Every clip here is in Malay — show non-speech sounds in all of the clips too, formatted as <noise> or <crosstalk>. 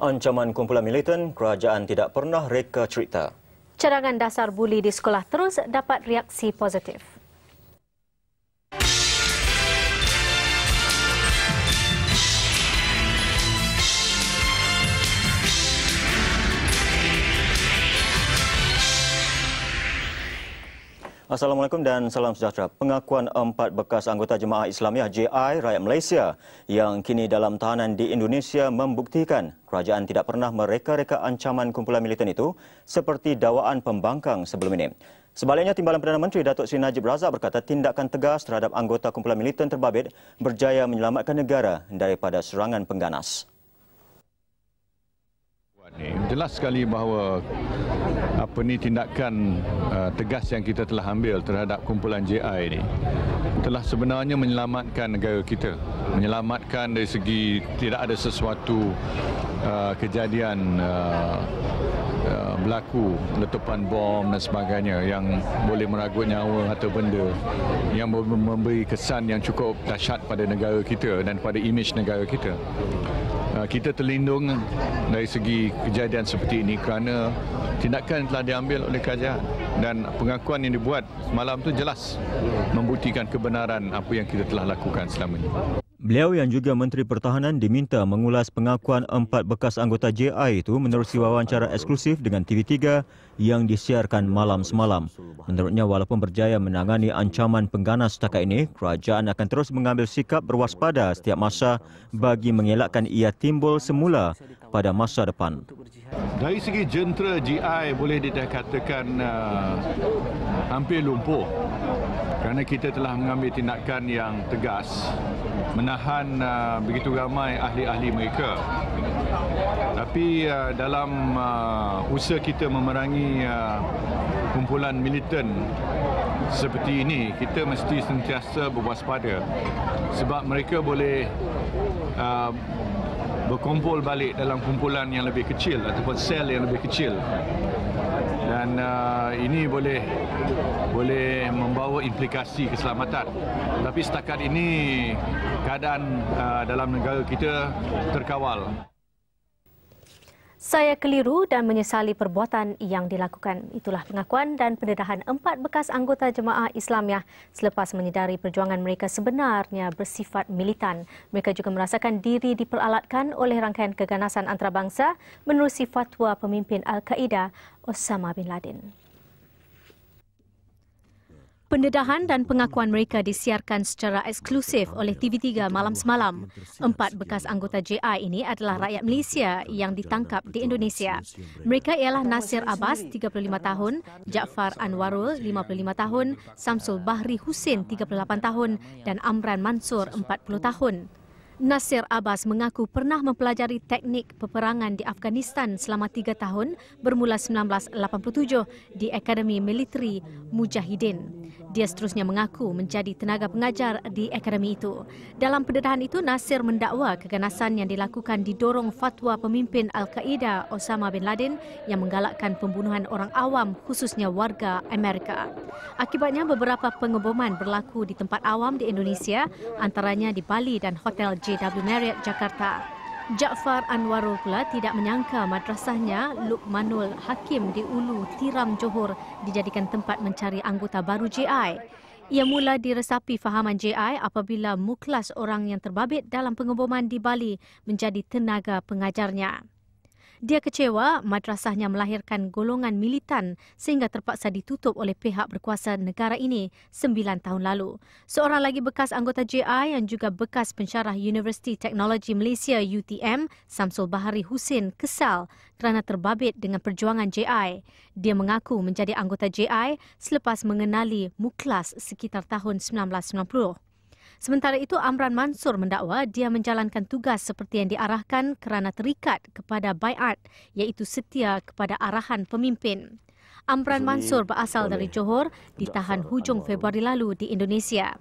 Ancaman kumpulan militan, kerajaan tidak pernah reka cerita. Cadangan dasar buli di sekolah terus dapat reaksi positif. Assalamualaikum dan salam sejahtera. Pengakuan empat bekas anggota Jemaah Islamiah JI Rakyat Malaysia yang kini dalam tahanan di Indonesia membuktikan kerajaan tidak pernah mereka-reka ancaman kumpulan militan itu seperti dakwaan pembangkang sebelum ini. Sebaliknya, Timbalan Perdana Menteri Datuk Seri Najib Razak berkata tindakan tegas terhadap anggota kumpulan militan terbabit berjaya menyelamatkan negara daripada serangan pengganas. Jelas sekali bahawa apa ni tindakan uh, tegas yang kita telah ambil terhadap kumpulan JI ini telah sebenarnya menyelamatkan negara kita, menyelamatkan dari segi tidak ada sesuatu uh, kejadian uh, uh, berlaku letupan bom dan sebagainya yang boleh meragut nyawa atau benda yang memberi kesan yang cukup dahsyat pada negara kita dan pada imej negara kita. Ah, kita terlindung dari segi kejadian seperti ini kerana tindakan telah diambil oleh kerajaan dan pengakuan yang dibuat malam itu jelas membuktikan kebenaran apa yang kita telah lakukan selama ini. Beliau yang juga Menteri Pertahanan diminta mengulas pengakuan empat bekas anggota JI itu menerusi wawancara eksklusif dengan TV3 yang disiarkan malam semalam. Menurutnya walaupun berjaya menangani ancaman pengganas setakat ini, kerajaan akan terus mengambil sikap berwaspada setiap masa bagi mengelakkan ia timbul semula pada masa depan. Dari segi jentera JI boleh dikatakan uh, hampir lumpuh kerana kita telah mengambil tindakan yang tegas menahan uh, begitu ramai ahli-ahli mereka tapi uh, dalam uh, usaha kita memerangi uh, kumpulan militan seperti ini kita mesti sentiasa berwaspada sebab mereka boleh uh, berkumpul balik dalam kumpulan yang lebih kecil ataupun sel yang lebih kecil dan uh, ini boleh boleh membawa implikasi keselamatan tapi setakat ini keadaan uh, dalam negara kita terkawal saya keliru dan menyesali perbuatan yang dilakukan. Itulah pengakuan dan pendedahan empat bekas anggota jemaah Islamiyah selepas menyedari perjuangan mereka sebenarnya bersifat militan. Mereka juga merasakan diri diperalatkan oleh rangkaian keganasan antarabangsa menerusi fatwa pemimpin Al-Qaeda Osama bin Laden. Pendedahan dan pengakuan mereka disiarkan secara eksklusif oleh TV3 malam semalam. Empat bekas anggota JI ini adalah rakyat Malaysia yang ditangkap di Indonesia. Mereka ialah Nasir Abbas, 35 tahun, Jaafar Anwarul, 55 tahun, Samsul Bahri Hussein, 38 tahun dan Amran Mansur, 40 tahun. Nasir Abbas mengaku pernah mempelajari teknik peperangan di Afghanistan selama tiga tahun bermula 1987 di Akademi Militer Mujahidin. Dia seterusnya mengaku menjadi tenaga pengajar di akademi itu. Dalam pendedahan itu, Nasir mendakwa keganasan yang dilakukan didorong fatwa pemimpin Al-Qaeda Osama bin Laden yang menggalakkan pembunuhan orang awam khususnya warga Amerika. Akibatnya beberapa pengeboman berlaku di tempat awam di Indonesia antaranya di Bali dan Hotel J. JW Marriott Jakarta. Jaafar Anwarul pula tidak menyangka madrasahnya Lukmanul Hakim di Ulu Tiram Johor dijadikan tempat mencari anggota baru JI. Ia mula diresapi fahaman JI apabila muklas orang yang terbabit dalam pengeboman di Bali menjadi tenaga pengajarnya. Dia kecewa madrasahnya melahirkan golongan militan sehingga terpaksa ditutup oleh pihak berkuasa negara ini sembilan tahun lalu. Seorang lagi bekas anggota JI yang juga bekas pensyarah University Technology Malaysia UTM, Samsul Bahari Husin, kesal kerana terbabit dengan perjuangan JI. Dia mengaku menjadi anggota JI selepas mengenali Muklas sekitar tahun 1990. Sementara itu, Amran Mansur mendakwa dia menjalankan tugas seperti yang diarahkan kerana terikat kepada bayat, iaitu setia kepada arahan pemimpin. Amran Mansur berasal dari Johor, ditahan hujung Februari lalu di Indonesia.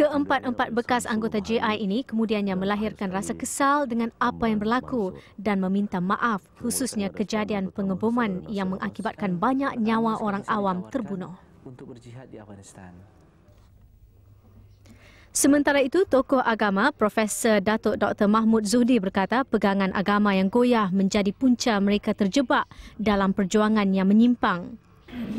Keempat-empat bekas anggota JI ini kemudiannya melahirkan rasa kesal dengan apa yang berlaku dan meminta maaf khususnya kejadian pengeboman yang mengakibatkan banyak nyawa orang awam terbunuh. Sementara itu, tokoh agama Profesor Datuk Dr. Mahmud Zuhdi berkata pegangan agama yang goyah menjadi punca mereka terjebak dalam perjuangan yang menyimpang.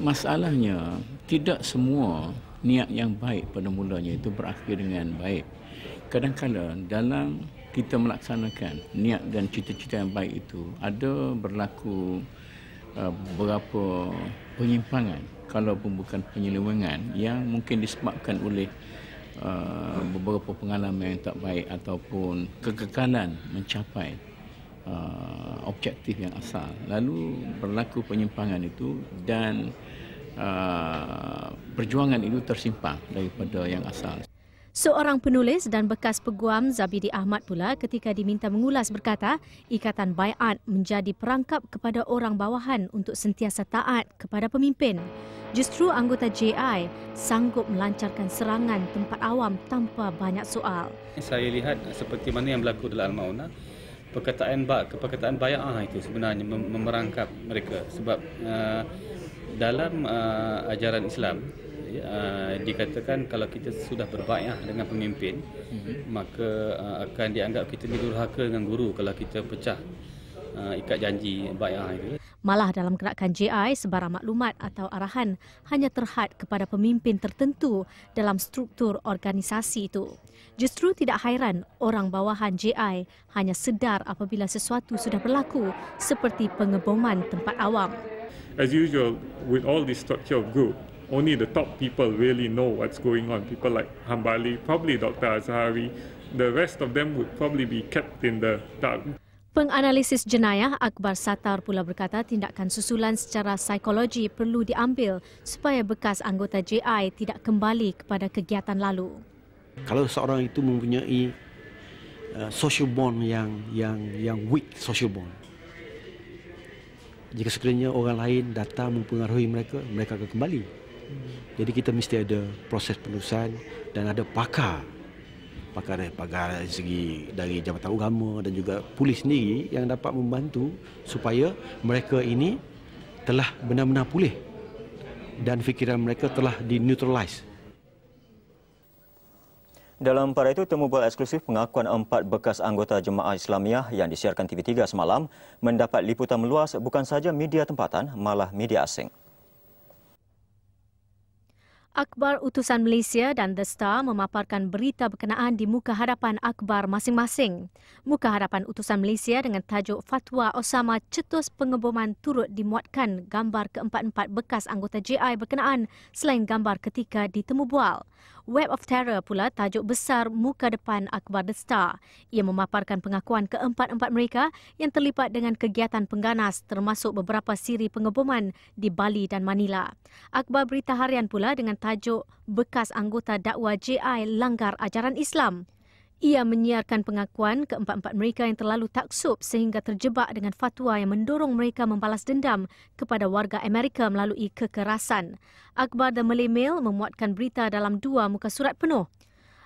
Masalahnya, tidak semua niat yang baik pada mulanya itu berakhir dengan baik. Kadang-kadang dalam kita melaksanakan niat dan cita-cita yang baik itu ada berlaku uh, beberapa penyimpangan kalau bukan penyelewengan yang mungkin disebabkan oleh Uh, beberapa pengalaman yang tak baik ataupun kekekanan mencapai uh, objektif yang asal lalu berlaku penyimpangan itu dan uh, perjuangan itu tersimpang daripada yang asal Seorang penulis dan bekas peguam Zabidi Ahmad pula ketika diminta mengulas berkata, ikatan bayat menjadi perangkap kepada orang bawahan untuk sentiasa taat kepada pemimpin. Justru anggota JI sanggup melancarkan serangan tempat awam tanpa banyak soal. Saya lihat seperti mana yang berlaku dalam Al-Mauna, perkataan ba perkataan bayat itu sebenarnya memerangkap mereka sebab uh, dalam uh, ajaran Islam Ah, dikatakan kalau kita sudah berbaiah dengan pemimpin mm-hmm. maka uh, akan dianggap kita didurhaka dengan guru kalau kita pecah uh, ikat janji baiah itu. Malah dalam gerakan JI sebarang maklumat atau arahan hanya terhad kepada pemimpin tertentu dalam struktur organisasi itu. Justru tidak hairan orang bawahan JI hanya sedar apabila sesuatu sudah berlaku seperti pengeboman tempat awam. As usual, with all this structure of group, only the top people really know what's going on. People like Hambali, probably Dr. Azhari, the rest of them would probably be kept in the dark. Penganalisis jenayah Akbar Satar pula berkata tindakan susulan secara psikologi perlu diambil supaya bekas anggota JI tidak kembali kepada kegiatan lalu. Kalau seorang itu mempunyai uh, social bond yang yang yang weak social bond. Jika sekiranya orang lain datang mempengaruhi mereka, mereka akan kembali. Jadi kita mesti ada proses penulisan dan ada pakar. Pakar dari pakar dari segi dari jabatan agama dan juga polis sendiri yang dapat membantu supaya mereka ini telah benar-benar pulih dan fikiran mereka telah dineutralize. Dalam pada itu, temu bual eksklusif pengakuan empat bekas anggota Jemaah Islamiah yang disiarkan TV3 semalam mendapat liputan meluas bukan sahaja media tempatan, malah media asing. Akbar Utusan Malaysia dan The Star memaparkan berita berkenaan di muka hadapan akbar masing-masing. Muka hadapan Utusan Malaysia dengan tajuk Fatwa Osama Cetus Pengeboman turut dimuatkan gambar keempat-empat bekas anggota JI berkenaan selain gambar ketika ditemubual. Web of Terror pula tajuk besar muka depan Akbar The Star. Ia memaparkan pengakuan keempat-empat mereka yang terlibat dengan kegiatan pengganas termasuk beberapa siri pengeboman di Bali dan Manila. Akbar berita harian pula dengan tajuk bekas anggota dakwa JI langgar ajaran Islam. Ia menyiarkan pengakuan keempat-empat mereka yang terlalu taksub sehingga terjebak dengan fatwa yang mendorong mereka membalas dendam kepada warga Amerika melalui kekerasan. Akbar The Malay Mail memuatkan berita dalam dua muka surat penuh.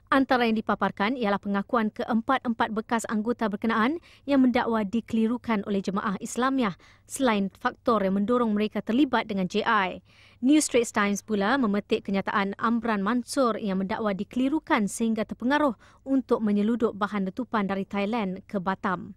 Antara yang dipaparkan ialah pengakuan keempat-empat bekas anggota berkenaan yang mendakwa dikelirukan oleh jemaah Islamiah selain faktor yang mendorong mereka terlibat dengan JI. New Straits Times pula memetik kenyataan Amran Mansur yang mendakwa dikelirukan sehingga terpengaruh untuk menyeludup bahan letupan dari Thailand ke Batam.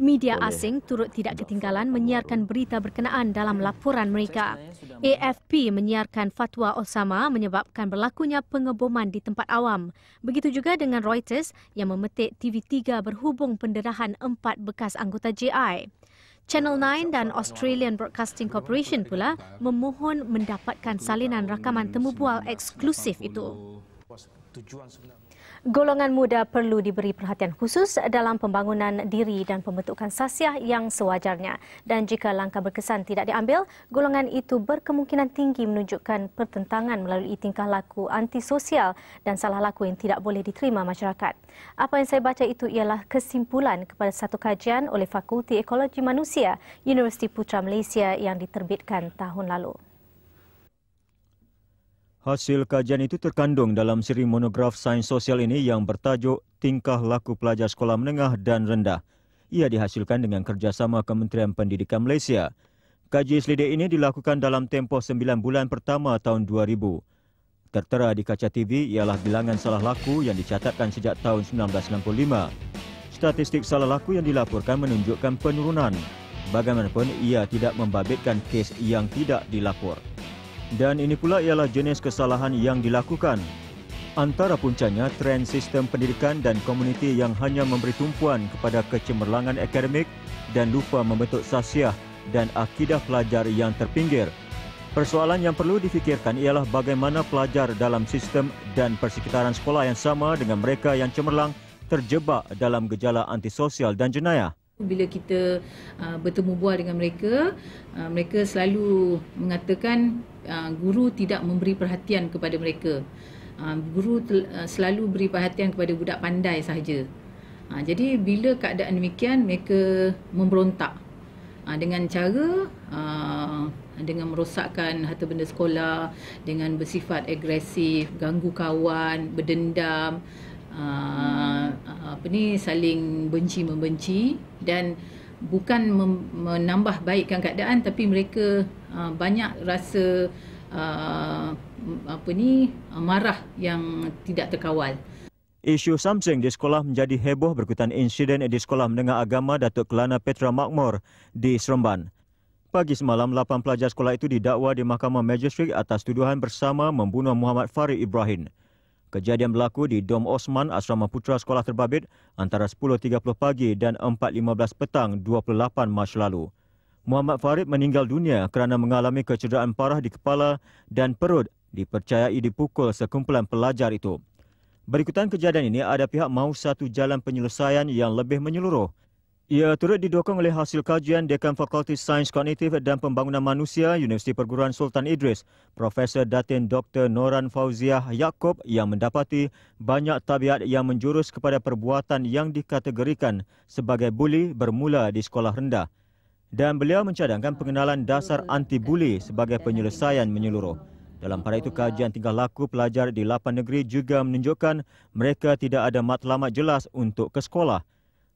Media asing turut tidak ketinggalan menyiarkan berita berkenaan dalam laporan mereka. AFP menyiarkan fatwa Osama menyebabkan berlakunya pengeboman di tempat awam. Begitu juga dengan Reuters yang memetik TV3 berhubung penderahan empat bekas anggota JI. Channel 9 dan Australian Broadcasting Corporation pula memohon mendapatkan salinan rakaman temubual eksklusif itu. Golongan muda perlu diberi perhatian khusus dalam pembangunan diri dan pembentukan sasiah yang sewajarnya. Dan jika langkah berkesan tidak diambil, golongan itu berkemungkinan tinggi menunjukkan pertentangan melalui tingkah laku antisosial dan salah laku yang tidak boleh diterima masyarakat. Apa yang saya baca itu ialah kesimpulan kepada satu kajian oleh Fakulti Ekologi Manusia Universiti Putra Malaysia yang diterbitkan tahun lalu. Hasil kajian itu terkandung dalam siri monograf sains sosial ini yang bertajuk Tingkah Laku Pelajar Sekolah Menengah dan Rendah. Ia dihasilkan dengan kerjasama Kementerian Pendidikan Malaysia. Kaji selidik ini dilakukan dalam tempoh 9 bulan pertama tahun 2000. Tertera di kaca TV ialah bilangan salah laku yang dicatatkan sejak tahun 1965. Statistik salah laku yang dilaporkan menunjukkan penurunan. Bagaimanapun, ia tidak membabitkan kes yang tidak dilaporkan. Dan ini pula ialah jenis kesalahan yang dilakukan. Antara puncanya, trend sistem pendidikan dan komuniti yang hanya memberi tumpuan kepada kecemerlangan akademik dan lupa membentuk sasiah dan akidah pelajar yang terpinggir. Persoalan yang perlu difikirkan ialah bagaimana pelajar dalam sistem dan persekitaran sekolah yang sama dengan mereka yang cemerlang terjebak dalam gejala antisosial dan jenayah bila kita uh, bertemu buah dengan mereka uh, mereka selalu mengatakan uh, guru tidak memberi perhatian kepada mereka uh, guru tel- uh, selalu beri perhatian kepada budak pandai sahaja uh, jadi bila keadaan demikian mereka memberontak uh, dengan cara uh, dengan merosakkan harta benda sekolah dengan bersifat agresif ganggu kawan berdendam uh, apa ni saling benci membenci dan bukan mem- menambah baikkan keadaan tapi mereka uh, banyak rasa uh, apa ni marah yang tidak terkawal. Isu samseng di sekolah menjadi heboh berkaitan insiden di sekolah menengah agama Datuk Kelana Petra Makmur di Seremban. Pagi semalam, 8 pelajar sekolah itu didakwa di Mahkamah Magistrik atas tuduhan bersama membunuh Muhammad Farid Ibrahim. Kejadian berlaku di Dom Osman Asrama Putra Sekolah Terbabit antara 10.30 pagi dan 4.15 petang 28 Mac lalu. Muhammad Farid meninggal dunia kerana mengalami kecederaan parah di kepala dan perut dipercayai dipukul sekumpulan pelajar itu. Berikutan kejadian ini ada pihak mahu satu jalan penyelesaian yang lebih menyeluruh. Ia turut didukung oleh hasil kajian Dekan Fakulti Sains Kognitif dan Pembangunan Manusia Universiti Perguruan Sultan Idris, Profesor Datin Dr. Noran Fauziah Yaakob yang mendapati banyak tabiat yang menjurus kepada perbuatan yang dikategorikan sebagai buli bermula di sekolah rendah. Dan beliau mencadangkan pengenalan dasar anti-buli sebagai penyelesaian menyeluruh. Dalam pada itu, kajian tingkah laku pelajar di lapan negeri juga menunjukkan mereka tidak ada matlamat jelas untuk ke sekolah.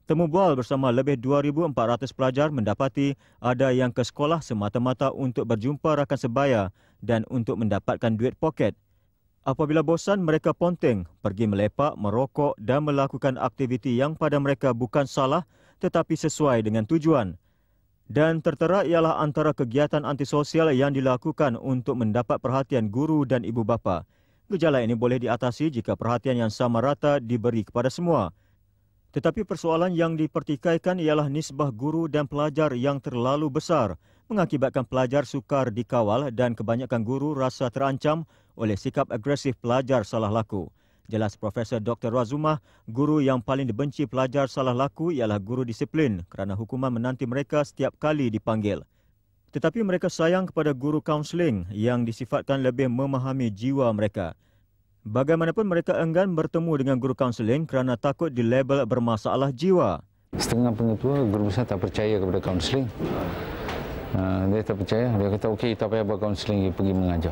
Temu bual bersama lebih 2,400 pelajar mendapati ada yang ke sekolah semata-mata untuk berjumpa rakan sebaya dan untuk mendapatkan duit poket. Apabila bosan, mereka ponteng, pergi melepak, merokok dan melakukan aktiviti yang pada mereka bukan salah tetapi sesuai dengan tujuan. Dan tertera ialah antara kegiatan antisosial yang dilakukan untuk mendapat perhatian guru dan ibu bapa. Gejala ini boleh diatasi jika perhatian yang sama rata diberi kepada semua. Tetapi persoalan yang dipertikaikan ialah nisbah guru dan pelajar yang terlalu besar mengakibatkan pelajar sukar dikawal dan kebanyakan guru rasa terancam oleh sikap agresif pelajar salah laku. Jelas Profesor Dr. Razumah, guru yang paling dibenci pelajar salah laku ialah guru disiplin kerana hukuman menanti mereka setiap kali dipanggil. Tetapi mereka sayang kepada guru kaunseling yang disifatkan lebih memahami jiwa mereka. Bagaimanapun mereka enggan bertemu dengan guru kaunseling kerana takut dilabel bermasalah jiwa. Setengah pengetua guru besar tak percaya kepada kaunseling. Ah, dia tak percaya. Dia kata, okey, tak payah buat kaunseling, pergi mengajar.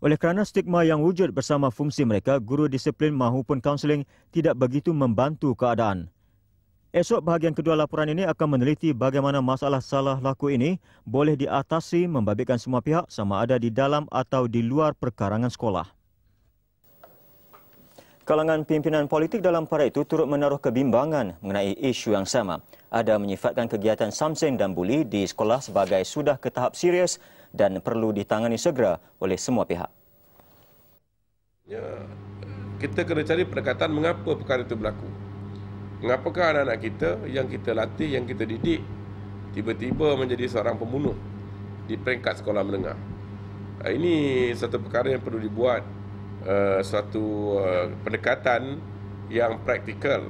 Oleh kerana stigma yang wujud bersama fungsi mereka, guru disiplin mahupun kaunseling tidak begitu membantu keadaan. Esok bahagian kedua laporan ini akan meneliti bagaimana masalah salah laku ini boleh diatasi membabitkan semua pihak sama ada di dalam atau di luar perkarangan sekolah. Kalangan pimpinan politik dalam para itu turut menaruh kebimbangan mengenai isu yang sama. Ada menyifatkan kegiatan Samsung dan Buli di sekolah sebagai sudah ke tahap serius dan perlu ditangani segera oleh semua pihak. Ya, kita kena cari pendekatan mengapa perkara itu berlaku. Mengapakah anak-anak kita yang kita latih, yang kita didik tiba-tiba menjadi seorang pembunuh di peringkat sekolah menengah. Ini satu perkara yang perlu dibuat Eh, suatu uh, pendekatan yang praktikal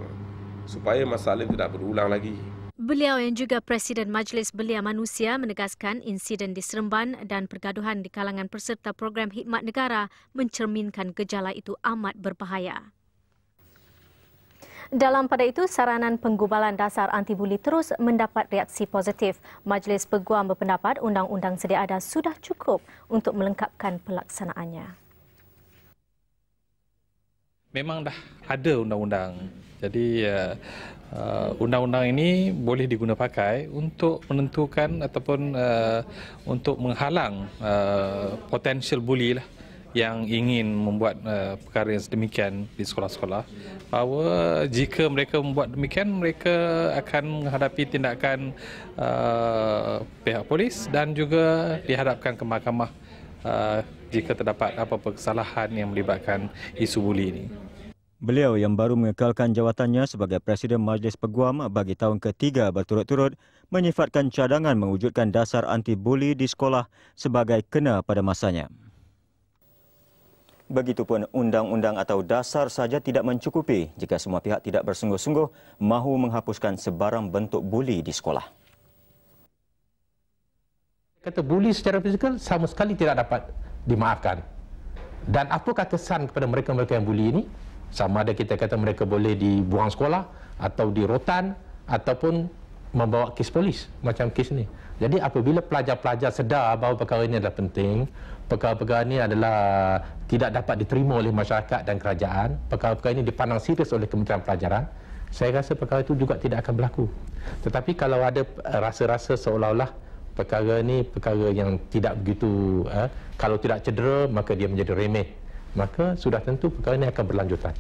supaya masalah ini tidak berulang lagi. Beliau yang juga Presiden Majlis Belia Manusia menegaskan insiden di Seremban dan pergaduhan di kalangan peserta program khidmat negara mencerminkan gejala itu amat berbahaya. Dalam pada itu, saranan penggubalan dasar anti-buli terus mendapat reaksi positif. Majlis Peguam berpendapat undang-undang sedia ada sudah cukup untuk melengkapkan pelaksanaannya. Memang dah ada undang-undang. Jadi uh, undang-undang ini boleh pakai untuk menentukan ataupun uh, untuk menghalang uh, potensial buli lah yang ingin membuat uh, perkara yang sedemikian di sekolah-sekolah bahawa jika mereka membuat demikian mereka akan menghadapi tindakan uh, pihak polis dan juga dihadapkan ke mahkamah Uh, jika terdapat apa-apa kesalahan yang melibatkan isu buli ini. Beliau yang baru mengekalkan jawatannya sebagai Presiden Majlis Peguam bagi tahun ketiga berturut-turut menyifatkan cadangan mewujudkan dasar anti-buli di sekolah sebagai kena pada masanya. Begitupun undang-undang atau dasar saja tidak mencukupi jika semua pihak tidak bersungguh-sungguh mahu menghapuskan sebarang bentuk buli di sekolah kata buli secara fizikal sama sekali tidak dapat dimaafkan. Dan apakah kesan kepada mereka-mereka yang buli ini? Sama ada kita kata mereka boleh dibuang sekolah atau di rotan ataupun membawa kes polis macam kes ini. Jadi apabila pelajar-pelajar sedar bahawa perkara ini adalah penting, perkara-perkara ini adalah tidak dapat diterima oleh masyarakat dan kerajaan, perkara-perkara ini dipandang serius oleh Kementerian Pelajaran, saya rasa perkara itu juga tidak akan berlaku. Tetapi kalau ada eh, rasa-rasa seolah-olah perkara ini perkara yang tidak begitu eh, kalau tidak cedera maka dia menjadi remeh maka sudah tentu perkara ini akan berlanjutan.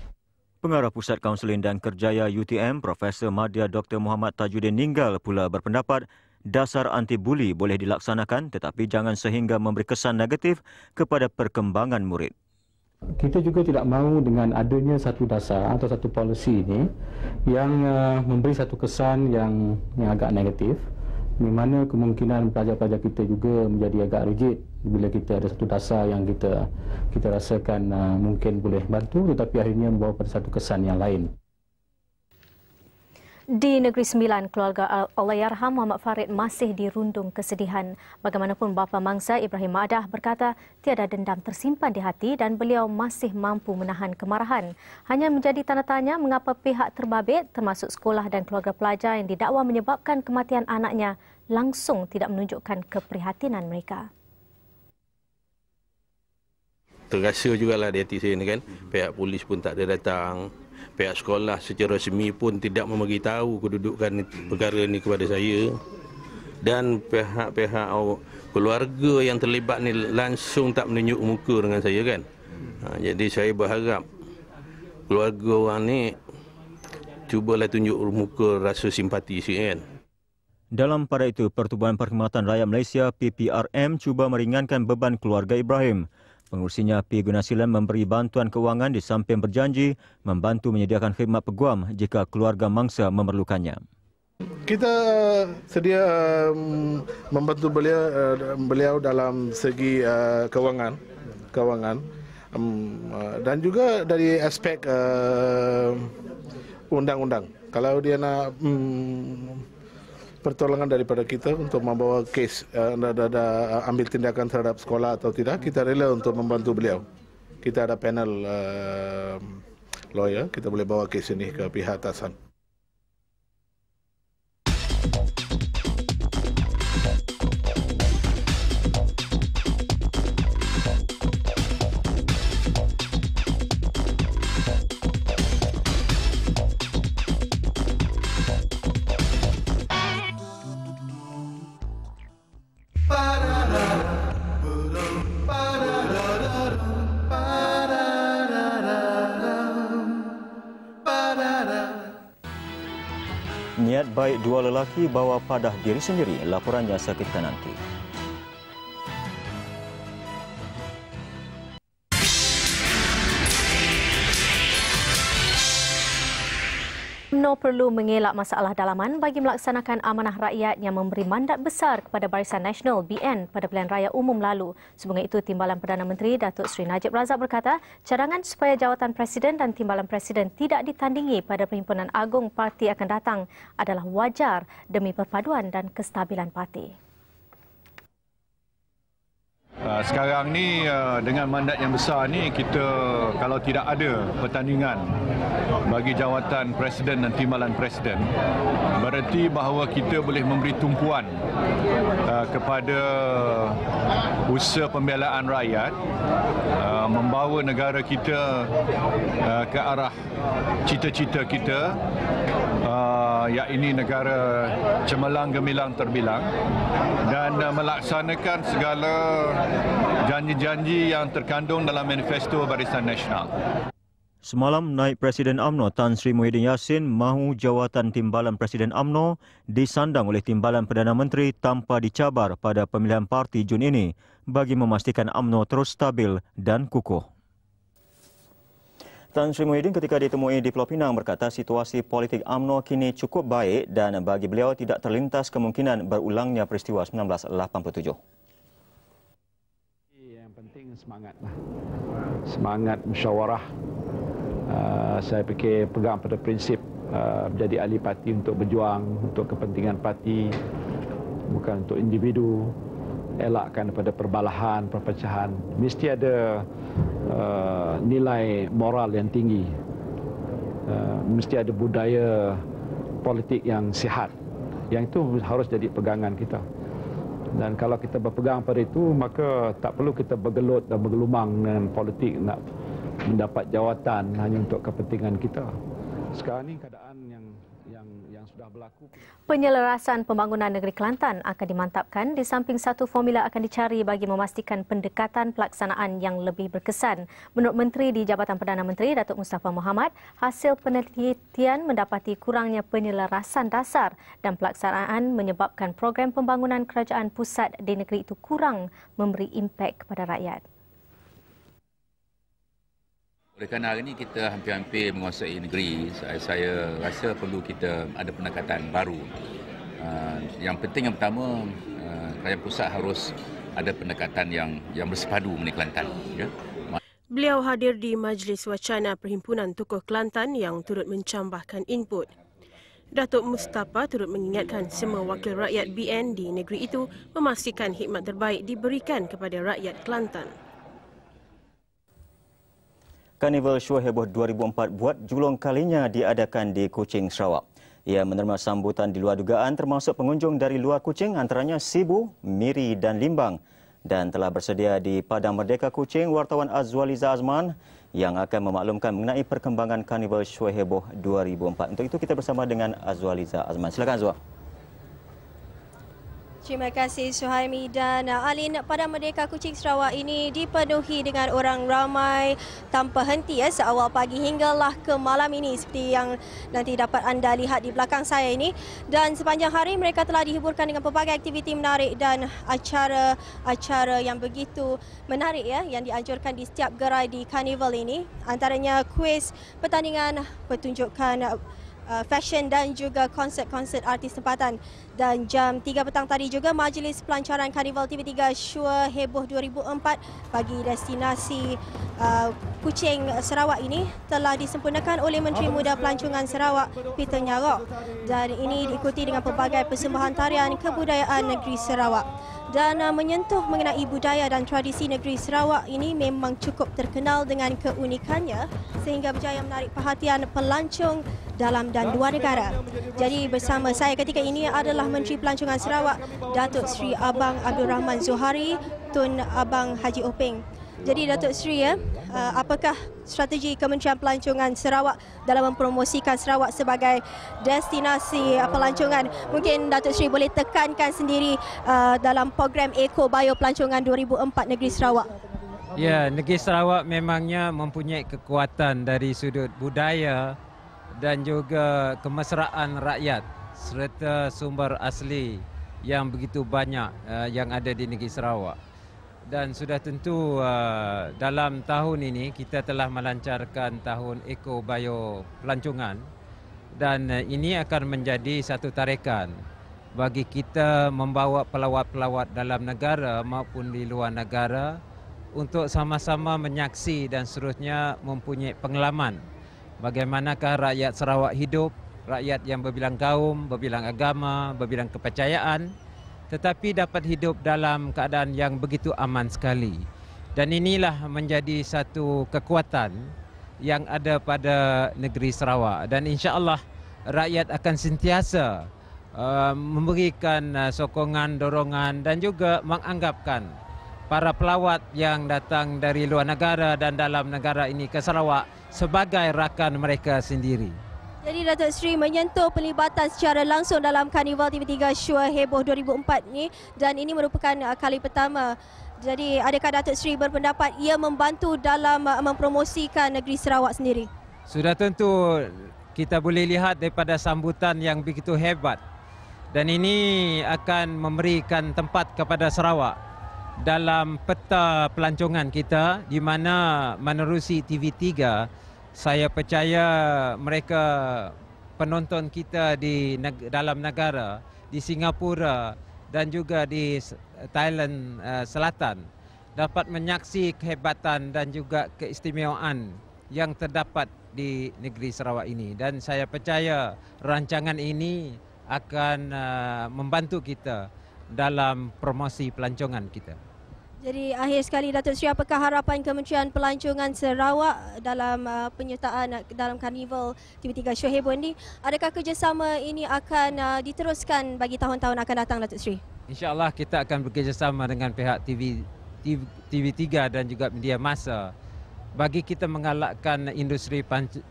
Pengarah Pusat Kaunseling dan Kerjaya UTM Profesor Madya Dr Muhammad Tajuddin Ninggal pula berpendapat dasar anti buli boleh dilaksanakan tetapi jangan sehingga memberi kesan negatif kepada perkembangan murid. Kita juga tidak mahu dengan adanya satu dasar atau satu polisi ini yang eh, memberi satu kesan yang, yang agak negatif di mana kemungkinan pelajar-pelajar kita juga menjadi agak rigid bila kita ada satu dasar yang kita kita rasakan uh, mungkin boleh bantu tetapi akhirnya membawa pada satu kesan yang lain di Negeri Sembilan, keluarga Allahyarham Muhammad Farid masih dirundung kesedihan. Bagaimanapun bapa mangsa Ibrahim Adah berkata, tiada dendam tersimpan di hati dan beliau masih mampu menahan kemarahan. Hanya menjadi tanda tanya mengapa pihak terbabit termasuk sekolah dan keluarga pelajar yang didakwa menyebabkan kematian anaknya langsung tidak menunjukkan keprihatinan mereka. Terasa jugalah di hati saya ni kan. Pihak polis pun tak ada datang pihak sekolah secara resmi pun tidak memberitahu kedudukan perkara ini kepada saya dan pihak-pihak keluarga yang terlibat ni langsung tak menunjuk muka dengan saya kan ha, jadi saya berharap keluarga orang ni cubalah tunjuk muka rasa simpati sikit kan dalam pada itu, Pertubuhan Perkhidmatan Rakyat Malaysia PPRM cuba meringankan beban keluarga Ibrahim. Pengurusinya P. Gunasilan memberi bantuan kewangan di samping berjanji membantu menyediakan khidmat peguam jika keluarga mangsa memerlukannya. Kita eh, sedia eh, membantu beliau, eh, beliau dalam segi kewangan, kewangan dan juga dari aspek undang-undang. Kalau dia nak mm, pertolongan daripada kita untuk membawa kes eh, ada ada eh, ambil tindakan terhadap sekolah atau tidak kita rela untuk membantu beliau kita ada panel uh, lawyer kita boleh bawa kes ini ke pihak atasan dua lelaki bawa padah diri sendiri. Laporannya seketika nanti. UMNO perlu mengelak masalah dalaman bagi melaksanakan amanah rakyat yang memberi mandat besar kepada Barisan Nasional BN pada pilihan raya umum lalu. Sebelum itu, Timbalan Perdana Menteri Datuk Seri Najib Razak berkata, cadangan supaya jawatan Presiden dan Timbalan Presiden tidak ditandingi pada perhimpunan agung parti akan datang adalah wajar demi perpaduan dan kestabilan parti. Ah, sekarang ni ah, dengan mandat yang besar ni kita kalau tidak ada pertandingan bagi jawatan presiden dan timbalan presiden bererti bahawa kita boleh memberi tumpuan ah, kepada usaha pembelaan rakyat membawa negara kita ke arah cita-cita kita yang ini negara cemerlang gemilang terbilang dan melaksanakan segala janji-janji yang terkandung dalam manifesto Barisan Nasional. Semalam, naik Presiden AMNO Tan Sri Muhyiddin Yassin mahu jawatan timbalan Presiden AMNO disandang oleh timbalan Perdana Menteri tanpa dicabar pada pemilihan parti Jun ini bagi memastikan AMNO terus stabil dan kukuh. Tan Sri Muhyiddin ketika ditemui di Pulau Pinang berkata situasi politik AMNO kini cukup baik dan bagi beliau tidak terlintas kemungkinan berulangnya peristiwa 1987 dengan semangat lah. semangat musyawarah. uh, saya fikir pegang pada prinsip uh, menjadi ahli parti untuk berjuang untuk kepentingan parti bukan untuk individu elakkan daripada perbalahan perpecahan mesti ada uh, nilai moral yang tinggi uh, mesti ada budaya politik yang sihat yang itu harus jadi pegangan kita dan kalau kita berpegang pada itu, maka tak perlu kita bergelut dan bergelumang dengan politik nak mendapat jawatan hanya untuk kepentingan kita. Sekarang ini keadaan... Penyelarasan pembangunan negeri Kelantan akan dimantapkan di samping satu formula akan dicari bagi memastikan pendekatan pelaksanaan yang lebih berkesan. Menurut Menteri di Jabatan Perdana Menteri, Datuk Mustafa Muhammad, hasil penelitian mendapati kurangnya penyelarasan dasar dan pelaksanaan menyebabkan program pembangunan kerajaan pusat di negeri itu kurang memberi impak kepada rakyat. Oleh kerana hari ini kita hampir-hampir menguasai negeri, saya, saya rasa perlu kita ada pendekatan baru. Uh, yang penting yang pertama, uh, ah, kerajaan pusat harus ada pendekatan yang yang bersepadu mengenai Kelantan. Ya. Beliau hadir di Majlis Wacana Perhimpunan Tokoh Kelantan yang turut mencambahkan input. Datuk Mustafa turut mengingatkan semua wakil rakyat BN di negeri itu memastikan khidmat terbaik diberikan kepada rakyat Kelantan. Karnival Shuah Heboh 2004 buat julung kalinya diadakan di Kuching, Sarawak. Ia menerima sambutan di luar dugaan termasuk pengunjung dari luar Kuching antaranya Sibu, Miri dan Limbang. Dan telah bersedia di Padang Merdeka Kuching wartawan Azwaliza Azman yang akan memaklumkan mengenai perkembangan Karnival Shuah Heboh 2004. Untuk itu kita bersama dengan Azwaliza Azman. Silakan Azwa. Terima kasih Suhaimi dan Alin. Pada Merdeka Kucing Sarawak ini dipenuhi dengan orang ramai tanpa henti ya, seawal pagi hinggalah ke malam ini seperti yang nanti dapat anda lihat di belakang saya ini. Dan sepanjang hari mereka telah dihiburkan dengan pelbagai aktiviti menarik dan acara-acara yang begitu menarik ya yang dianjurkan di setiap gerai di karnival ini. Antaranya kuis, pertandingan, pertunjukan uh, fashion dan juga konsert-konsert artis tempatan dan jam 3 petang tadi juga majlis pelancaran Karnival TV3 Sure Heboh 2004 bagi destinasi uh, Kucing Sarawak ini telah disempurnakan oleh Menteri Muda Pelancongan Sarawak Peter Nyarok dan ini diikuti dengan pelbagai persembahan tarian kebudayaan negeri Sarawak dan uh, menyentuh mengenai budaya dan tradisi negeri Sarawak ini memang cukup terkenal dengan keunikannya sehingga berjaya menarik perhatian pelancong dalam dan luar negara. Jadi bersama saya ketika ini adalah Menteri Pelancongan Sarawak Datuk Seri Abang Abdul Rahman Zuhari Tun Abang Haji Oping. Jadi Datuk Seri ya, uh, apakah strategi Kementerian Pelancongan Sarawak dalam mempromosikan Sarawak sebagai destinasi uh, pelancongan? Mungkin Datuk Seri boleh tekankan sendiri uh, dalam program Eco Bio Pelancongan 2004 Negeri Sarawak. Ya, Negeri Sarawak memangnya mempunyai kekuatan dari sudut budaya dan juga kemesraan rakyat serta sumber asli yang begitu banyak uh, yang ada di negeri Sarawak. Dan sudah tentu uh, dalam tahun ini kita telah melancarkan tahun Eko Bio Pelancongan dan uh, ini akan menjadi satu tarikan bagi kita membawa pelawat-pelawat dalam negara maupun di luar negara untuk sama-sama menyaksi dan seterusnya mempunyai pengalaman bagaimanakah rakyat Sarawak hidup rakyat yang berbilang kaum, berbilang agama, berbilang kepercayaan tetapi dapat hidup dalam keadaan yang begitu aman sekali. Dan inilah menjadi satu kekuatan yang ada pada negeri Sarawak dan insya-Allah rakyat akan sentiasa uh, memberikan uh, sokongan, dorongan dan juga menganggapkan para pelawat yang datang dari luar negara dan dalam negara ini ke Sarawak sebagai rakan mereka sendiri. Jadi Datuk Sri menyentuh pelibatan secara langsung dalam Karnival TV3 Sure Heboh 2004 ni dan ini merupakan uh, kali pertama. Jadi adakah Datuk Sri berpendapat ia membantu dalam uh, mempromosikan negeri Sarawak sendiri? Sudah tentu kita boleh lihat daripada sambutan yang begitu hebat dan ini akan memberikan tempat kepada Sarawak dalam peta pelancongan kita di mana menerusi TV3 saya percaya mereka penonton kita di dalam negara di Singapura dan juga di Thailand eh, Selatan dapat menyaksi kehebatan dan juga keistimewaan yang terdapat di negeri Sarawak ini dan saya percaya rancangan ini akan eh, membantu kita dalam promosi pelancongan kita. Jadi akhir sekali Datuk Sri, apakah harapan Kementerian Pelancongan Sarawak dalam uh, penyertaan uh, dalam karnival TV3 Shohebo ini adakah kerjasama ini akan uh, diteruskan bagi tahun-tahun akan datang Datuk Seri? InsyaAllah kita akan bekerjasama dengan pihak TV, TV, TV3 dan juga media masa bagi kita menggalakkan industri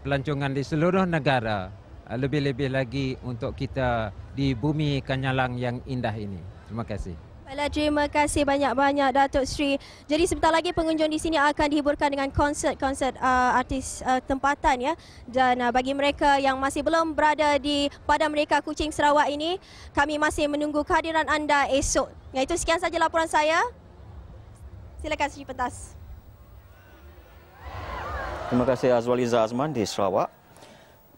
pelancongan di seluruh negara uh, lebih-lebih lagi untuk kita di bumi kanyalang yang indah ini. Terima kasih. Baiklah, terima kasih banyak-banyak Datuk Sri. Jadi sebentar lagi pengunjung di sini akan dihiburkan dengan konsert-konsert uh, artis uh, tempatan ya. Dan uh, bagi mereka yang masih belum berada di pada Mereka kucing Sarawak ini, kami masih menunggu kehadiran anda esok. Ya itu sekian saja laporan saya. Silakan Sri Pentas. Terima kasih Azwaliza Azman di Sarawak.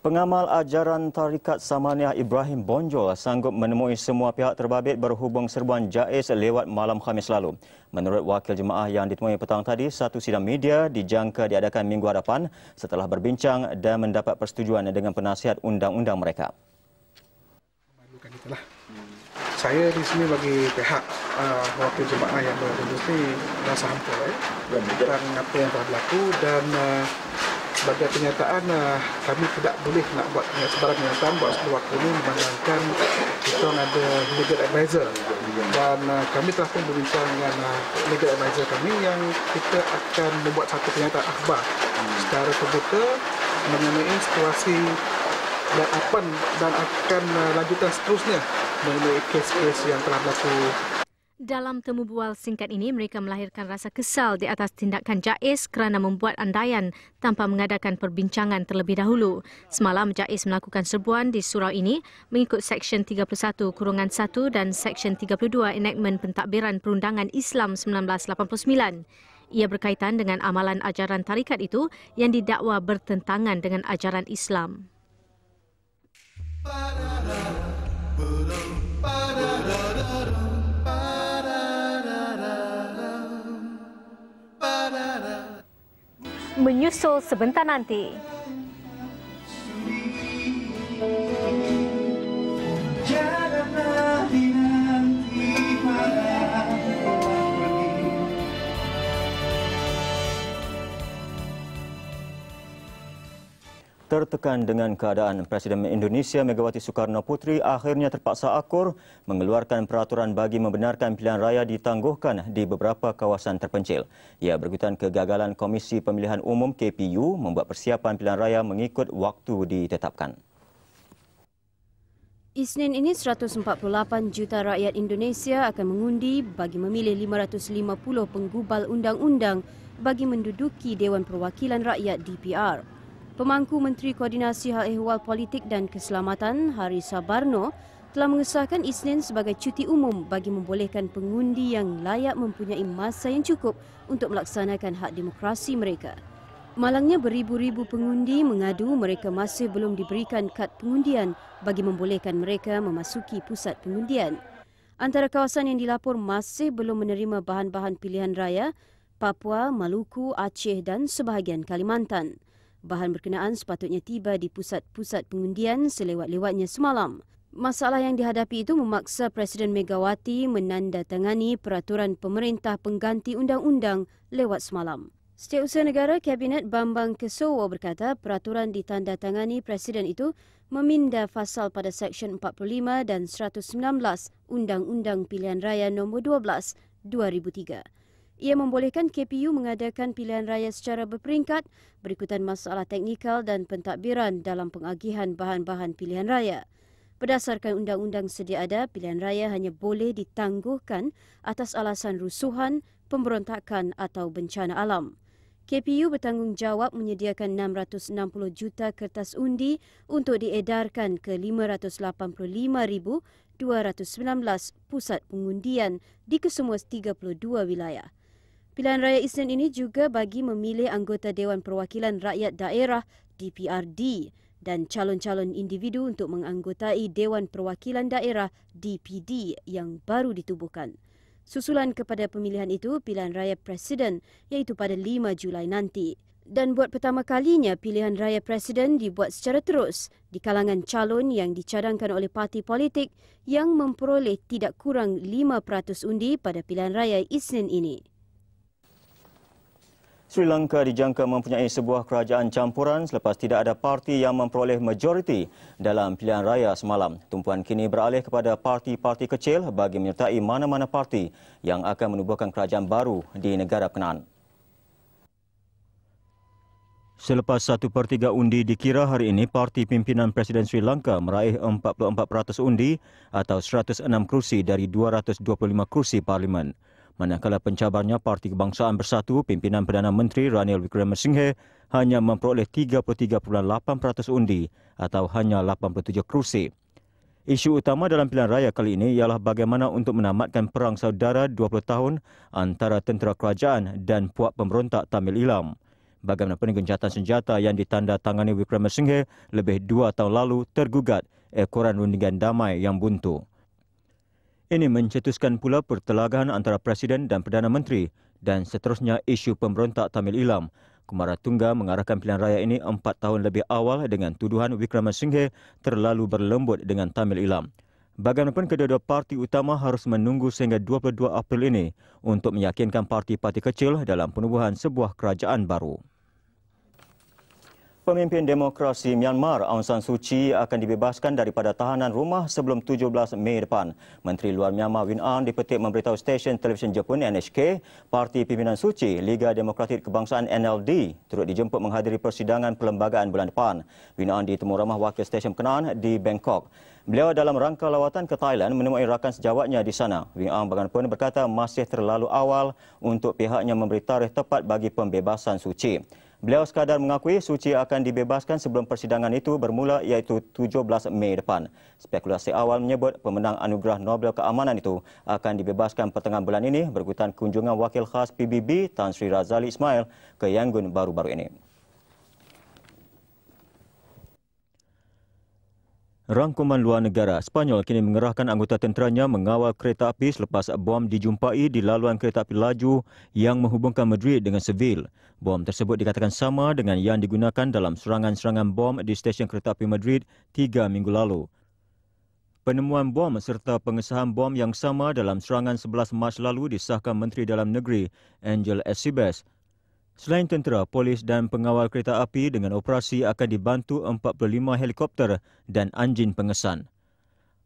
Pengamal ajaran tarikat Samaniah Ibrahim Bonjol sanggup menemui semua pihak terbabit berhubung serbuan JAIS lewat malam Khamis lalu. Menurut wakil jemaah yang ditemui petang tadi, satu sidang media dijangka diadakan minggu hadapan setelah berbincang dan mendapat persetujuan dengan penasihat undang-undang mereka. Saya di sini bagi pihak uh, wakil jemaah yang berada di rasa hampa eh, tentang apa yang telah berlaku dan uh, sebagai kenyataan uh, kami tidak boleh nak buat sebarang kenyataan buat sebuah waktu ini memandangkan kita ada legal advisor dan uh, kami telah pun berbincang dengan uh, legal advisor kami yang kita akan membuat satu kenyataan akhbar secara terbuka mengenai situasi dan akan dan akan lanjutan seterusnya mengenai kes-kes yang telah berlaku dalam temu bual singkat ini, mereka melahirkan rasa kesal di atas tindakan Jais kerana membuat andaian tanpa mengadakan perbincangan terlebih dahulu. Semalam, Jais melakukan serbuan di surau ini mengikut Seksyen 31 Kurungan 1 dan Seksyen 32 Enakmen Pentadbiran Perundangan Islam 1989. Ia berkaitan dengan amalan ajaran tarikat itu yang didakwa bertentangan dengan ajaran Islam. menyusul sebentar nanti. Thank you. tertekan dengan keadaan Presiden Indonesia Megawati Soekarno Putri akhirnya terpaksa akur mengeluarkan peraturan bagi membenarkan pilihan raya ditangguhkan di beberapa kawasan terpencil. Ia berkaitan kegagalan Komisi Pemilihan Umum KPU membuat persiapan pilihan raya mengikut waktu ditetapkan. Isnin ini 148 juta rakyat Indonesia akan mengundi bagi memilih 550 penggubal undang-undang bagi menduduki Dewan Perwakilan Rakyat DPR. Pemangku Menteri Koordinasi Hal Ehwal Politik dan Keselamatan Hari Sabarno telah mengesahkan Isnin sebagai cuti umum bagi membolehkan pengundi yang layak mempunyai masa yang cukup untuk melaksanakan hak demokrasi mereka. Malangnya beribu-ribu pengundi mengadu mereka masih belum diberikan kad pengundian bagi membolehkan mereka memasuki pusat pengundian. Antara kawasan yang dilapor masih belum menerima bahan-bahan pilihan raya, Papua, Maluku, Aceh dan sebahagian Kalimantan bahan berkenaan sepatutnya tiba di pusat-pusat pengundian selewat-lewatnya semalam. Masalah yang dihadapi itu memaksa Presiden Megawati menandatangani peraturan pemerintah pengganti undang-undang lewat semalam. Setiausaha negara Kabinet Bambang Kesowo berkata peraturan ditandatangani Presiden itu meminda fasal pada Seksyen 45 dan 116 Undang-Undang Pilihan Raya No. 12 2003 ia membolehkan KPU mengadakan pilihan raya secara berperingkat berikutan masalah teknikal dan pentadbiran dalam pengagihan bahan-bahan pilihan raya. Berdasarkan undang-undang sedia ada, pilihan raya hanya boleh ditangguhkan atas alasan rusuhan, pemberontakan atau bencana alam. KPU bertanggungjawab menyediakan 660 juta kertas undi untuk diedarkan ke 585,219 pusat pengundian di kesemua 32 wilayah. Pilihan raya Isnin ini juga bagi memilih anggota Dewan Perwakilan Rakyat Daerah DPRD dan calon-calon individu untuk menganggotai Dewan Perwakilan Daerah DPD yang baru ditubuhkan. Susulan kepada pemilihan itu pilihan raya presiden iaitu pada 5 Julai nanti. Dan buat pertama kalinya pilihan raya presiden dibuat secara terus di kalangan calon yang dicadangkan oleh parti politik yang memperoleh tidak kurang 5% undi pada pilihan raya Isnin ini. Sri Lanka dijangka mempunyai sebuah kerajaan campuran selepas tidak ada parti yang memperoleh majoriti dalam pilihan raya semalam. Tumpuan kini beralih kepada parti-parti kecil bagi menyertai mana-mana parti yang akan menubuhkan kerajaan baru di negara Kenan. Selepas satu per 3 undi dikira hari ini, parti pimpinan Presiden Sri Lanka meraih 44% undi atau 106 kerusi dari 225 kerusi parlimen manakala pencabarnya Parti Kebangsaan Bersatu, pimpinan Perdana Menteri Ranil Wickremesinghe hanya memperoleh 33.8% undi atau hanya 87 kerusi. Isu utama dalam pilihan raya kali ini ialah bagaimana untuk menamatkan perang saudara 20 tahun antara tentera kerajaan dan puak pemberontak Tamil Ilam. Bagaimana gencatan senjata yang ditanda tangani Wickremesinghe lebih dua tahun lalu tergugat ekoran rundingan damai yang buntu. Ini mencetuskan pula pertelagahan antara Presiden dan Perdana Menteri dan seterusnya isu pemberontak Tamil Ilam. Kumara Tungga mengarahkan pilihan raya ini empat tahun lebih awal dengan tuduhan Wickramasinghe terlalu berlembut dengan Tamil Ilam. Bagaimanapun kedua-dua parti utama harus menunggu sehingga 22 April ini untuk meyakinkan parti-parti kecil dalam penubuhan sebuah kerajaan baru. Pemimpin demokrasi Myanmar Aung San Suu Kyi akan dibebaskan daripada tahanan rumah sebelum 17 Mei depan. Menteri Luar Myanmar Win Aung dipetik memberitahu stesen televisyen Jepun NHK, Parti Pimpinan Suu Kyi Liga Demokratik Kebangsaan NLD turut dijemput menghadiri persidangan perlembagaan bulan depan. Win Aung ditemu ramah wakil stesen berkenaan di Bangkok. Beliau dalam rangka lawatan ke Thailand menemui rakan sejawatnya di sana. Win Aung bagaimanapun berkata masih terlalu awal untuk pihaknya memberi tarikh tepat bagi pembebasan Suu Kyi. Beliau sekadar mengakui Suci akan dibebaskan sebelum persidangan itu bermula iaitu 17 Mei depan. Spekulasi awal menyebut pemenang anugerah Nobel Keamanan itu akan dibebaskan pertengahan bulan ini berkutan kunjungan wakil khas PBB Tan Sri Razali Ismail ke Yangon baru-baru ini. Rangkuman luar negara, Spanyol kini mengerahkan anggota tenteranya mengawal kereta api selepas bom dijumpai di laluan kereta api laju yang menghubungkan Madrid dengan Seville. Bom tersebut dikatakan sama dengan yang digunakan dalam serangan-serangan bom di stesen kereta api Madrid tiga minggu lalu. Penemuan bom serta pengesahan bom yang sama dalam serangan 11 Mac lalu disahkan Menteri Dalam Negeri Angel Esibes Selain tentera, polis dan pengawal kereta api dengan operasi akan dibantu 45 helikopter dan anjin pengesan.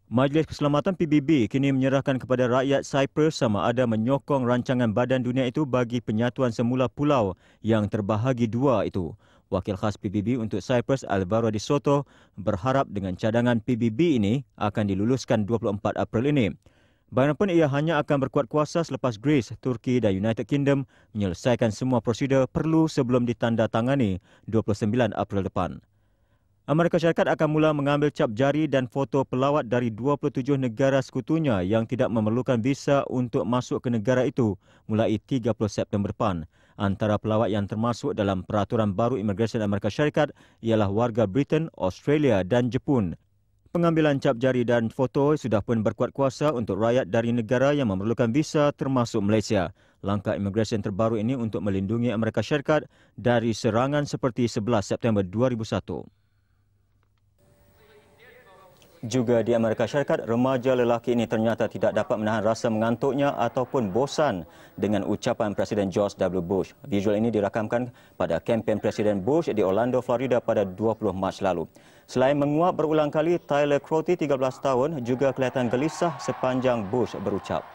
Majlis Keselamatan PBB kini menyerahkan kepada rakyat Cyprus sama ada menyokong rancangan badan dunia itu bagi penyatuan semula pulau yang terbahagi dua itu. Wakil khas PBB untuk Cyprus Alvaro de Soto berharap dengan cadangan PBB ini akan diluluskan 24 April ini. Bagaimanapun ia hanya akan berkuat kuasa selepas Greece, Turki dan United Kingdom menyelesaikan semua prosedur perlu sebelum ditanda tangani 29 April depan. Amerika Syarikat akan mula mengambil cap jari dan foto pelawat dari 27 negara sekutunya yang tidak memerlukan visa untuk masuk ke negara itu mulai 30 September depan. Antara pelawat yang termasuk dalam peraturan baru imigresen Amerika Syarikat ialah warga Britain, Australia dan Jepun. Pengambilan cap jari dan foto sudah pun berkuat kuasa untuk rakyat dari negara yang memerlukan visa termasuk Malaysia. Langkah imigresen terbaru ini untuk melindungi Amerika Syarikat dari serangan seperti 11 September 2001. Juga di Amerika Syarikat, remaja lelaki ini ternyata tidak dapat menahan rasa mengantuknya ataupun bosan dengan ucapan Presiden George W. Bush. Visual ini dirakamkan pada kempen Presiden Bush di Orlando, Florida pada 20 Mac lalu. Selain menguap berulang kali, Tyler Crotty 13 tahun juga kelihatan gelisah sepanjang Bush berucap.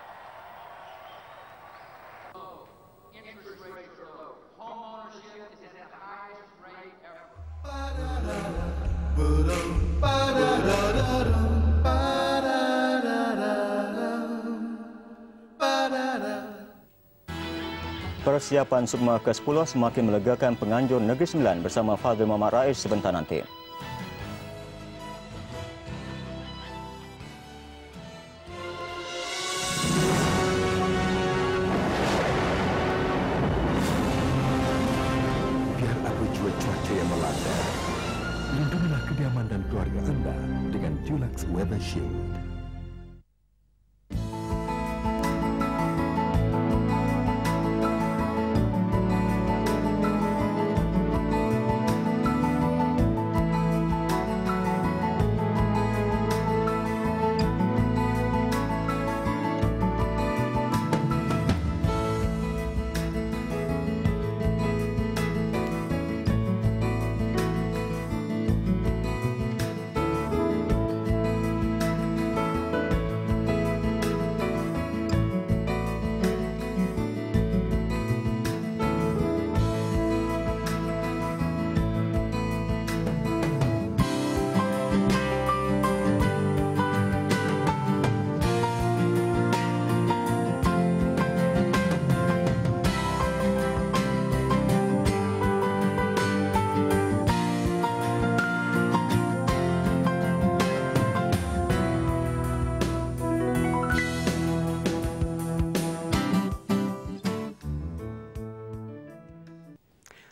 Persiapan semua ke-10 semakin melegakan penganjur Negeri Sembilan bersama Fadil Muhammad Rais sebentar nanti.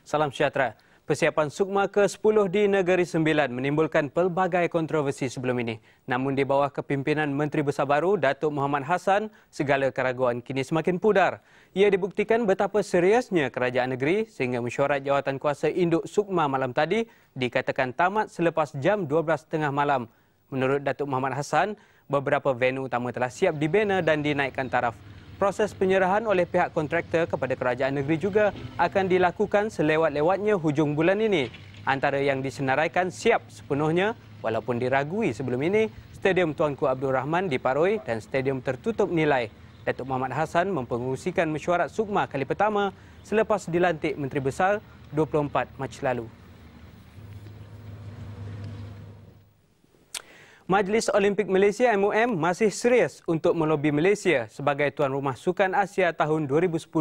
Salam sejahtera. Persiapan Sukma ke-10 di Negeri Sembilan menimbulkan pelbagai kontroversi sebelum ini. Namun di bawah kepimpinan Menteri Besar Baru, Datuk Muhammad Hassan, segala keraguan kini semakin pudar. Ia dibuktikan betapa seriusnya kerajaan negeri sehingga mesyuarat jawatan kuasa induk Sukma malam tadi dikatakan tamat selepas jam 12.30 malam. Menurut Datuk Muhammad Hassan, beberapa venue utama telah siap dibina dan dinaikkan taraf. Proses penyerahan oleh pihak kontraktor kepada kerajaan negeri juga akan dilakukan selewat-lewatnya hujung bulan ini. Antara yang disenaraikan siap sepenuhnya walaupun diragui sebelum ini, Stadium Tuanku Abdul Rahman di Paroi dan Stadium Tertutup Nilai. Datuk Muhammad Hassan mempengusikan mesyuarat Sukma kali pertama selepas dilantik Menteri Besar 24 Mac lalu. Majlis Olimpik Malaysia MOM masih serius untuk melobi Malaysia sebagai tuan rumah Sukan Asia tahun 2010.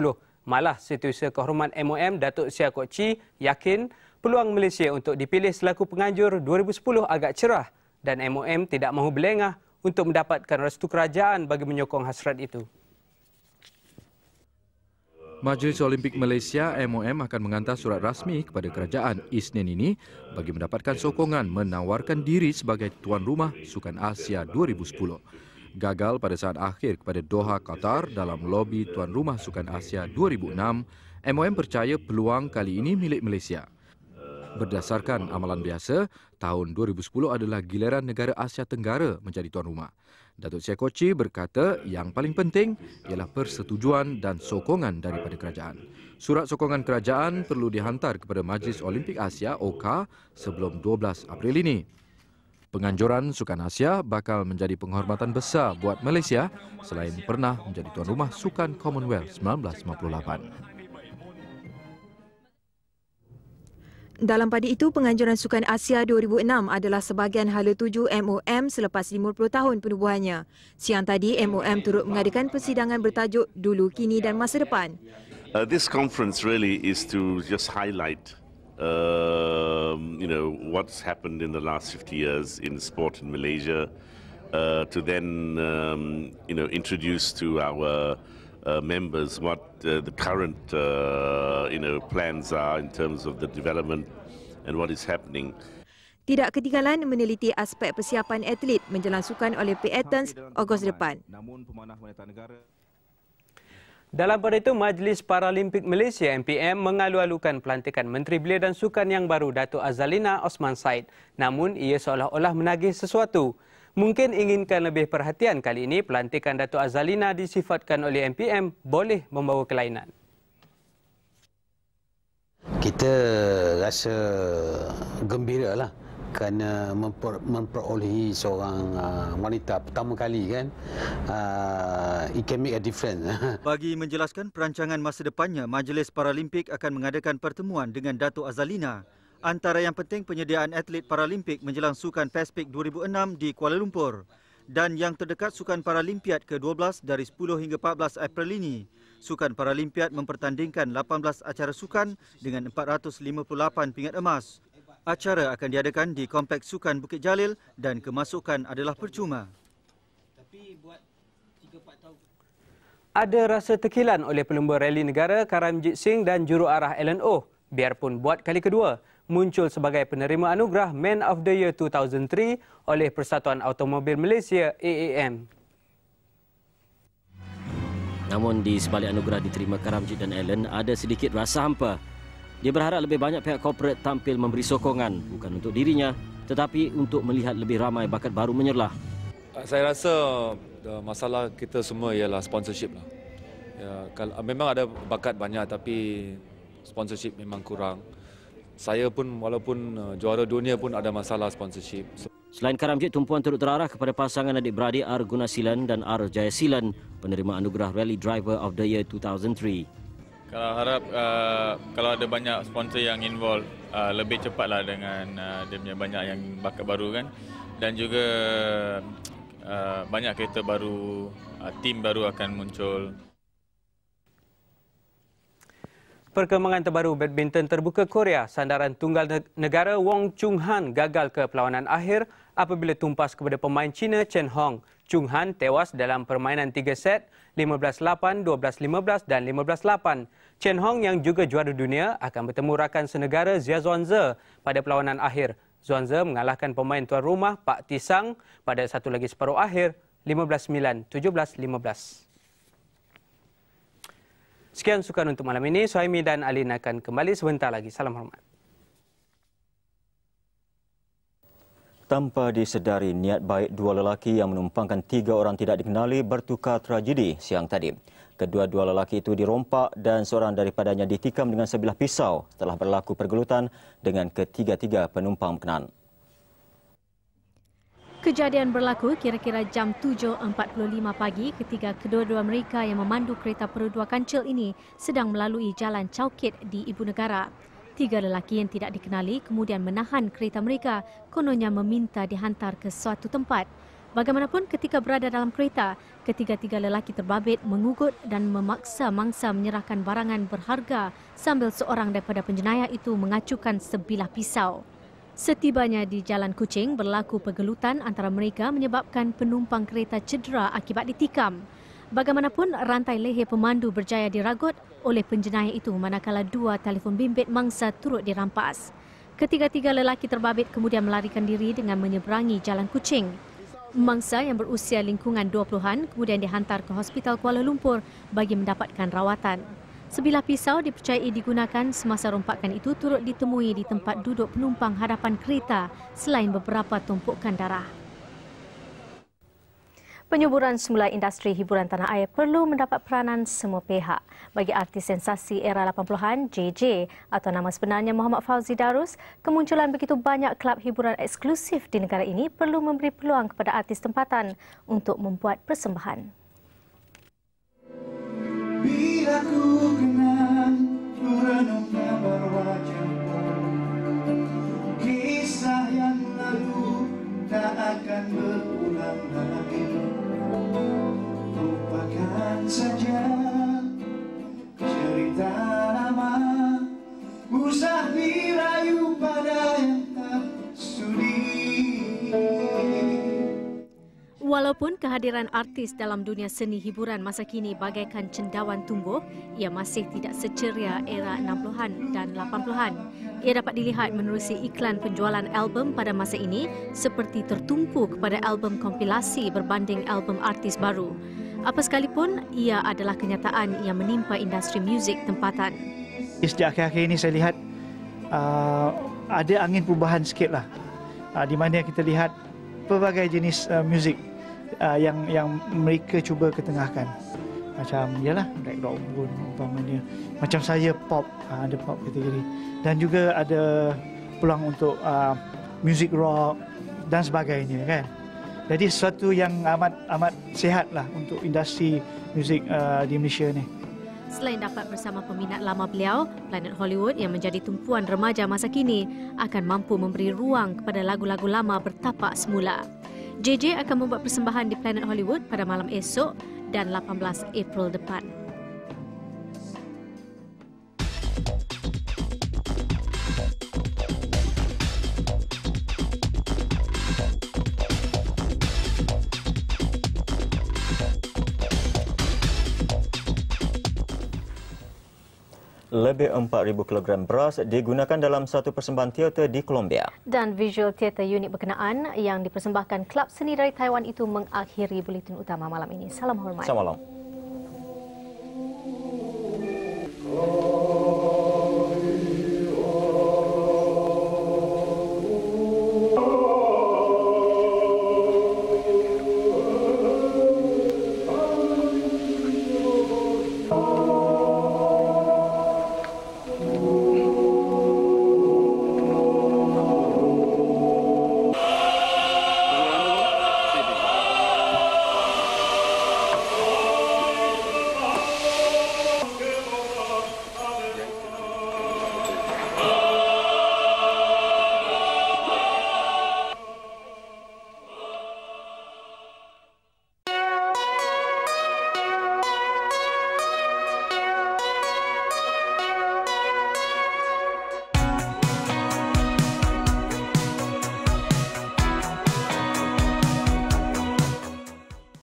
Malah Setiausaha Kehormat MOM Datuk Sia Kok Chi yakin peluang Malaysia untuk dipilih selaku penganjur 2010 agak cerah dan MOM tidak mahu belengah untuk mendapatkan restu kerajaan bagi menyokong hasrat itu. Majlis Olimpik Malaysia MOM akan menghantar surat rasmi kepada kerajaan Isnin ini bagi mendapatkan sokongan menawarkan diri sebagai tuan rumah Sukan Asia 2010. Gagal pada saat akhir kepada Doha Qatar dalam lobi tuan rumah Sukan Asia 2006, MOM percaya peluang kali ini milik Malaysia. Berdasarkan amalan biasa, tahun 2010 adalah giliran negara Asia Tenggara menjadi tuan rumah. Datuk Seri Koci berkata yang paling penting ialah persetujuan dan sokongan daripada kerajaan. Surat sokongan kerajaan perlu dihantar kepada Majlis Olimpik Asia (OK) sebelum 12 April ini. Penganjuran Sukan Asia bakal menjadi penghormatan besar buat Malaysia selain pernah menjadi tuan rumah Sukan Commonwealth 1958. Dalam padi itu, penganjuran Sukan Asia 2006 adalah sebahagian hala tuju MOM selepas 50 tahun penubuhannya. Siang tadi, MOM turut mengadakan persidangan bertajuk Dulu, Kini dan Masa Depan. Uh, this conference really is to just highlight uh, you know, what's happened in the last 50 years in sport in Malaysia uh, to then um, you know, introduce to our uh, members what uh, the current uh, you know plans are in terms of the development and what is happening. Tidak ketinggalan meneliti aspek persiapan atlet menjelang sukan Olimpik Athens Ogos depan. Namun pemanah wanita negara dalam pada itu, Majlis Paralimpik Malaysia MPM mengalu-alukan pelantikan Menteri Belia dan Sukan yang baru, Datuk Azalina Osman Said. Namun, ia seolah-olah menagih sesuatu mungkin inginkan lebih perhatian kali ini pelantikan Dato' Azalina disifatkan oleh MPM boleh membawa kelainan. Kita rasa gembira lah kerana memperolehi seorang ah, wanita pertama kali kan ah, it can make a difference <laughs> bagi menjelaskan perancangan masa depannya majlis paralimpik akan mengadakan pertemuan dengan Dato Azalina antara yang penting penyediaan atlet Paralimpik menjelang Sukan Pasifik 2006 di Kuala Lumpur dan yang terdekat Sukan Paralimpiad ke-12 dari 10 hingga 14 April ini. Sukan Paralimpiad mempertandingkan 18 acara sukan dengan 458 pingat emas. Acara akan diadakan di Kompleks Sukan Bukit Jalil dan kemasukan adalah percuma. ada rasa tekilan oleh pelumba rally negara Karamjit Singh dan juru arah LNO. Oh. biarpun buat kali kedua muncul sebagai penerima anugerah Man of the Year 2003 oleh Persatuan Automobil Malaysia AAM. Namun di sebalik anugerah diterima Karamjit dan Allen ada sedikit rasa hampa. Dia berharap lebih banyak pihak korporat tampil memberi sokongan bukan untuk dirinya tetapi untuk melihat lebih ramai bakat baru menyerlah. Ah, saya rasa ah, masalah kita semua ialah sponsorship lah. Ya, memang ada bakat banyak tapi sponsorship memang kurang saya pun walaupun uh, juara dunia pun ada masalah sponsorship. So... Selain Karamjit, tumpuan turut terarah kepada pasangan adik beradik Ar Gunasilan dan Ar Jayasilan, penerima anugerah Rally Driver of the Year 2003. Kalau harap uh, kalau ada banyak sponsor yang involved, uh, lebih cepatlah dengan uh, dia punya banyak yang bakat baru kan dan juga uh, banyak kereta baru, uh, tim baru akan muncul. perkembangan terbaru badminton terbuka Korea, sandaran tunggal negara Wong Chung Han gagal ke perlawanan akhir apabila tumpas kepada pemain China Chen Hong. Chung Han tewas dalam permainan tiga set, 15-8, 12-15 dan 15-8. Chen Hong yang juga juara dunia akan bertemu rakan senegara Zia Zuan pada perlawanan akhir. Zuan mengalahkan pemain tuan rumah Pak Tisang pada satu lagi separuh akhir, 15-9, 17-15. Sekian sukan untuk malam ini. Suhaimi dan Alin akan kembali sebentar lagi. Salam hormat. Tanpa disedari niat baik dua lelaki yang menumpangkan tiga orang tidak dikenali bertukar tragedi siang tadi. Kedua-dua lelaki itu dirompak dan seorang daripadanya ditikam dengan sebilah pisau setelah berlaku pergelutan dengan ketiga-tiga penumpang berkenaan. Kejadian berlaku kira-kira jam 7.45 pagi ketika kedua-dua mereka yang memandu kereta perudua kancil ini sedang melalui jalan cawkit di Ibu Negara. Tiga lelaki yang tidak dikenali kemudian menahan kereta mereka kononnya meminta dihantar ke suatu tempat. Bagaimanapun ketika berada dalam kereta, ketiga-tiga lelaki terbabit mengugut dan memaksa mangsa menyerahkan barangan berharga sambil seorang daripada penjenayah itu mengacukan sebilah pisau. Setibanya di Jalan Kucing, berlaku pergelutan antara mereka menyebabkan penumpang kereta cedera akibat ditikam. Bagaimanapun, rantai leher pemandu berjaya diragut oleh penjenayah itu manakala dua telefon bimbit mangsa turut dirampas. Ketiga-tiga lelaki terbabit kemudian melarikan diri dengan menyeberangi Jalan Kucing. Mangsa yang berusia lingkungan 20-an kemudian dihantar ke Hospital Kuala Lumpur bagi mendapatkan rawatan. Sebilah pisau dipercayai digunakan semasa rompakan itu turut ditemui di tempat duduk penumpang hadapan kereta selain beberapa tumpukan darah. Penyuburan semula industri hiburan tanah air perlu mendapat peranan semua pihak. Bagi artis sensasi era 80-an, JJ atau nama sebenarnya Muhammad Fauzi Darus, kemunculan begitu banyak kelab hiburan eksklusif di negara ini perlu memberi peluang kepada artis tempatan untuk membuat persembahan. Bila ku kenang Ku renungkan berwajahmu Kisah yang lalu Tak akan berulang lagi kehadiran artis dalam dunia seni hiburan masa kini bagaikan cendawan tumbuh, ia masih tidak seceria era 60-an dan 80-an. Ia dapat dilihat menerusi iklan penjualan album pada masa ini seperti tertumpu kepada album kompilasi berbanding album artis baru. Apa sekalipun, ia adalah kenyataan yang menimpa industri muzik tempatan. Sejak akhir-akhir ini saya lihat uh, ada angin perubahan sikitlah. Uh, di mana kita lihat pelbagai jenis uh, muzik uh, yang yang mereka cuba ketengahkan macam yalah black rock pun umpamanya macam saya pop uh, ada pop kategori dan juga ada peluang untuk uh, music rock dan sebagainya kan jadi sesuatu yang amat amat sehat lah untuk industri muzik uh, di Malaysia ni. Selain dapat bersama peminat lama beliau, Planet Hollywood yang menjadi tumpuan remaja masa kini akan mampu memberi ruang kepada lagu-lagu lama bertapak semula. JJ akan membuat persembahan di Planet Hollywood pada malam esok dan 18 April depan. lebih 4,000 kg beras digunakan dalam satu persembahan teater di Colombia. Dan visual teater unit berkenaan yang dipersembahkan Klub Seni dari Taiwan itu mengakhiri buletin utama malam ini. Salam hormat. Salam hormat.